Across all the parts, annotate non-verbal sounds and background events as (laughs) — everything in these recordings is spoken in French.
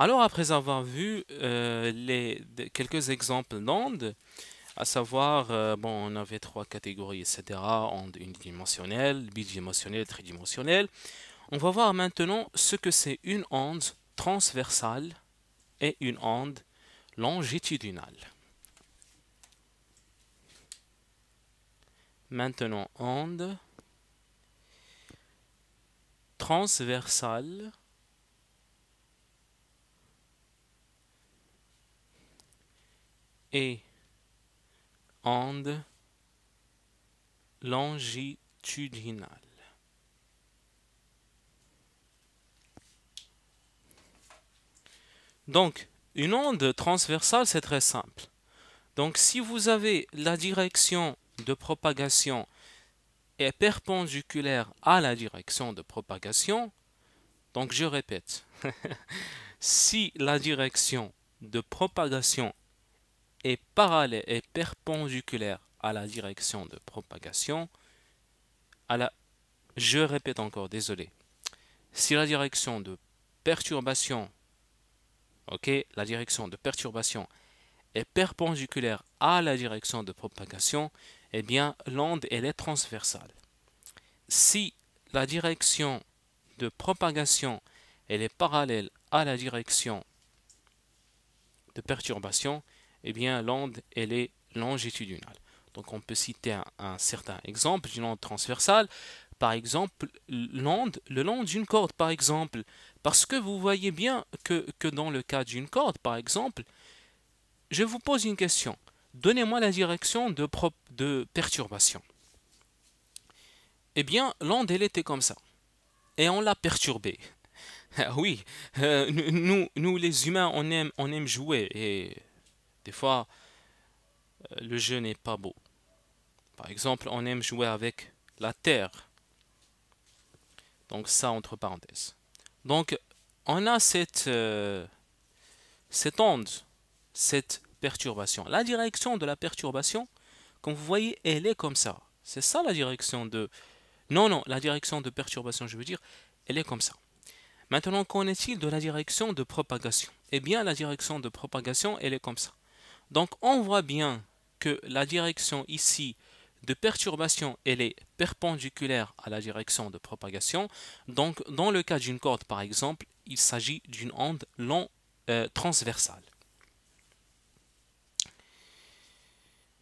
Alors, après avoir vu euh, les, quelques exemples d'ondes, à savoir, euh, bon, on avait trois catégories, etc. Ondes unidimensionnelles, bidimensionnelles, tridimensionnelles. On va voir maintenant ce que c'est une onde transversale et une onde longitudinale. Maintenant, onde transversale et onde longitudinale. Donc, une onde transversale, c'est très simple. Donc, si vous avez la direction de propagation est perpendiculaire à la direction de propagation, donc je répète, (laughs) si la direction de propagation est parallèle et perpendiculaire à la direction de propagation, à la... Je répète encore, désolé. Si la direction de perturbation, ok, la direction de perturbation est perpendiculaire à la direction de propagation, eh bien l'onde elle est transversale. Si la direction de propagation elle est parallèle à la direction de perturbation, eh bien l'onde elle est longitudinale. Donc on peut citer un, certain exemple d'une onde transversale, par exemple l'onde le long d'une corde par exemple, parce que vous voyez bien que, que dans le cas d'une corde par exemple, je vous pose une question, donnez-moi la direction de, de perturbation. Eh bien l'onde elle était comme ça, et on l'a perturbée. (laughs) Ah oui, euh, nous, nous les humains on aime, on aime jouer et des fois, euh, le jeu n'est pas beau. Par exemple, on aime jouer avec la terre. Donc ça, entre parenthèses. Donc, on a euh, cette, onde, cette perturbation. La direction de la perturbation, comme vous voyez, elle est comme ça. C'est ça la direction de... Non, non, la direction de perturbation, je veux dire, elle est comme ça. Maintenant, qu'en est-il de la direction de propagation Eh bien, la direction de propagation, elle est comme ça. Donc on voit bien que la direction ici de perturbation, elle est perpendiculaire à la direction de propagation. Donc dans le cas d'une corde par exemple, il s'agit d'une onde long euh, transversale.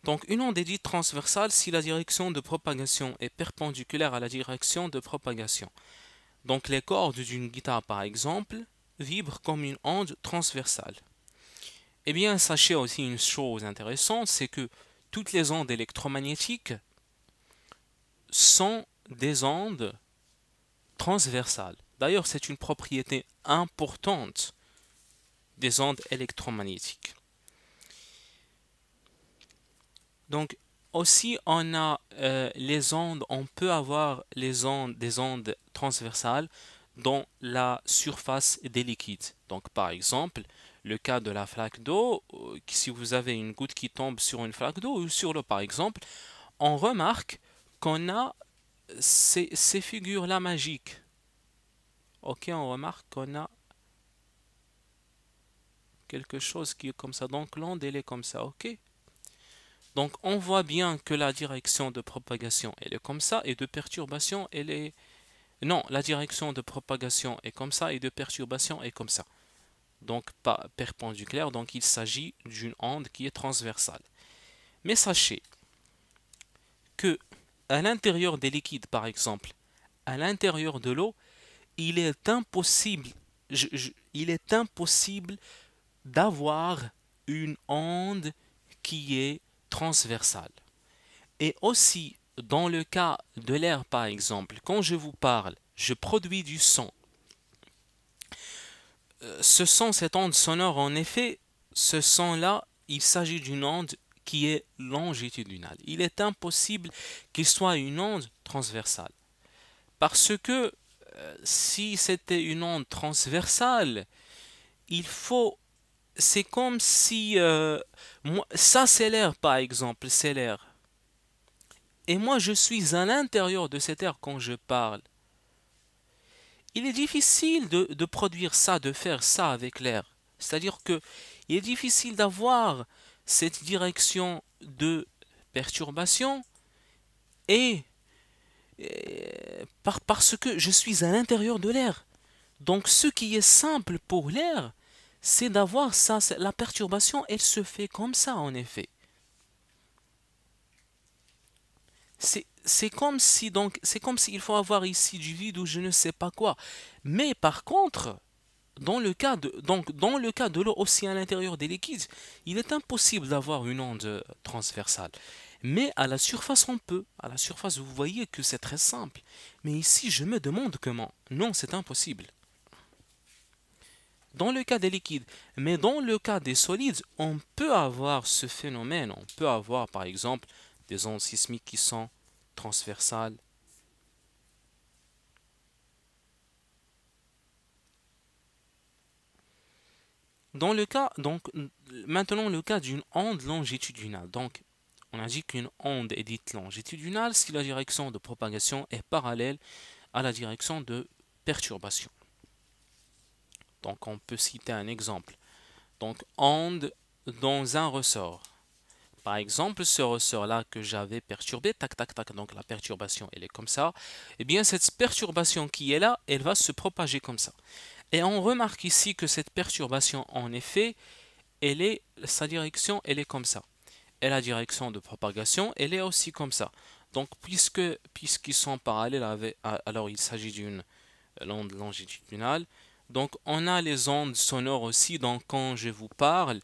Donc une onde est dite transversale si la direction de propagation est perpendiculaire à la direction de propagation. Donc les cordes d'une guitare par exemple vibrent comme une onde transversale. Eh bien, sachez aussi une chose intéressante, c'est que toutes les ondes électromagnétiques sont des ondes transversales. D'ailleurs, c'est une propriété importante des ondes électromagnétiques. Donc, aussi, on a euh, les ondes, on peut avoir les ondes, des ondes transversales dans la surface des liquides. Donc, par exemple, le cas de la flaque d'eau, euh, si vous avez une goutte qui tombe sur une flaque d'eau ou sur l'eau par exemple, on remarque qu'on a ces, figures-là magiques. Ok, on remarque qu'on a quelque chose qui est comme ça. Donc l'onde, elle est comme ça, ok Donc on voit bien que la direction de propagation, elle est comme ça, et de perturbation, elle est... Non, la direction de propagation est comme ça, et de perturbation est comme ça donc pas perpendiculaire, donc il s'agit d'une onde qui est transversale. Mais sachez que à l'intérieur des liquides, par exemple, à l'intérieur de l'eau, il est impossible, il est impossible d'avoir une onde qui est transversale. Et aussi, dans le cas de l'air, par exemple, quand je vous parle, je produis du son ce son, cette onde sonore, en effet, ce son-là, il s'agit d'une onde qui est longitudinale. Il est impossible qu'il soit une onde transversale. Parce que euh, si c'était une onde transversale, il faut... C'est comme si... Euh, ça c'est l'air par exemple, c'est l'air. Et moi je suis à l'intérieur de cet air quand je parle il est difficile de, produire ça, de faire ça avec l'air. C'est-à-dire que il est difficile d'avoir cette direction de perturbation et, euh, parce que je suis à l'intérieur de l'air. Donc ce qui est simple pour l'air, c'est d'avoir ça. La perturbation, elle se fait comme ça en effet. C'est c'est comme si donc c'est comme s'il faut avoir ici du vide ou je ne sais pas quoi. Mais par contre, dans le cas de donc dans le cas de l'eau aussi à l'intérieur des liquides, il est impossible d'avoir une onde transversale. Mais à la surface on peut. À la surface vous voyez que c'est très simple. Mais ici je me demande comment. Non, c'est impossible. Dans le cas des liquides, mais dans le cas des solides, on peut avoir ce phénomène. On peut avoir par exemple des ondes sismiques qui sont transversale. Dans le cas, donc, maintenant le cas d'une onde longitudinale. Donc, on indique qu'une onde est dite longitudinale si la direction de propagation est parallèle à la direction de perturbation. Donc, on peut citer un exemple. Donc, onde dans un ressort. Par exemple, ce ressort-là que j'avais perturbé, tac, tac, tac, donc la perturbation, elle est comme ça. Eh bien, cette perturbation qui est là, elle va se propager comme ça. Et on remarque ici que cette perturbation, en effet, elle est, sa direction, elle est comme ça. Et la direction de propagation, elle est aussi comme ça. Donc, puisque puisqu'ils sont parallèles, alors il s'agit d'une onde longitudinale. Donc, on a les ondes sonores aussi. Donc, quand je vous parle,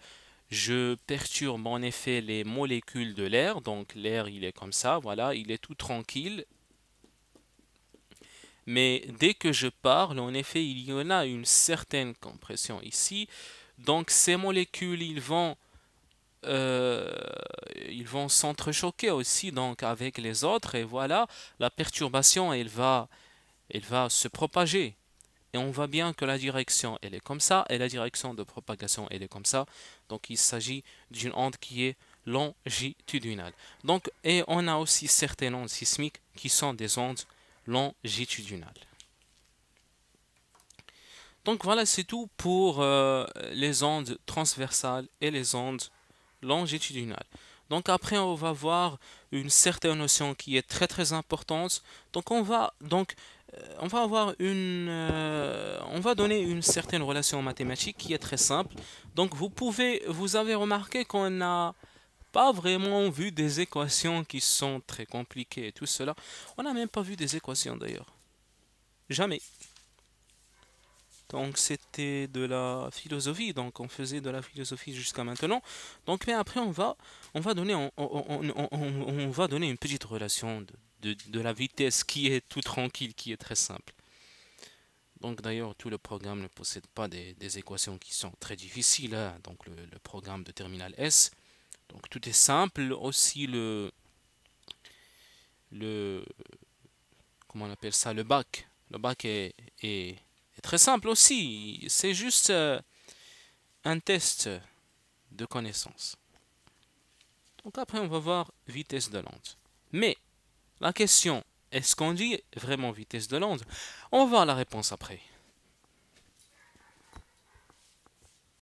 je perturbe en effet les molécules de l'air, donc l'air il est comme ça, voilà, il est tout tranquille. Mais dès que je parle, en effet, il y en a une certaine compression ici. Donc ces molécules, ils vont euh, ils vont s'entrechoquer aussi donc avec les autres et voilà la perturbation elle va elle va se propager et on voit bien que la direction, elle est comme ça, et la direction de propagation, elle est comme ça. Donc, il s'agit d'une onde qui est longitudinale. Donc, et on a aussi certaines ondes sismiques qui sont des ondes longitudinales. Donc voilà, c'est tout pour euh, les ondes transversales et les ondes longitudinales. Donc après, on va voir une certaine notion qui est très très importante. Donc on va donc euh, on va avoir une, euh, on va donner une certaine relation mathématique qui est très simple. Donc vous pouvez, vous avez remarqué qu'on n'a pas vraiment vu des équations qui sont très compliquées et tout cela. On n'a même pas vu des équations d'ailleurs, jamais. Donc c'était de la philosophie, donc on faisait de la philosophie jusqu'à maintenant. Donc mais après on va, on va donner, on va donner une petite relation de de, la vitesse qui est tout tranquille, qui est très simple. Donc d'ailleurs, tout le programme ne possède pas des, équations qui sont très difficiles, hein. donc le, programme de terminal S. Donc tout est simple, aussi le, le comment on appelle ça, le bac. Le bac est, très simple aussi, c'est juste euh, un test de connaissance. Donc après on va voir vitesse de lente. Mais la question, est-ce qu'on dit vraiment vitesse de l'onde On va voir la réponse après.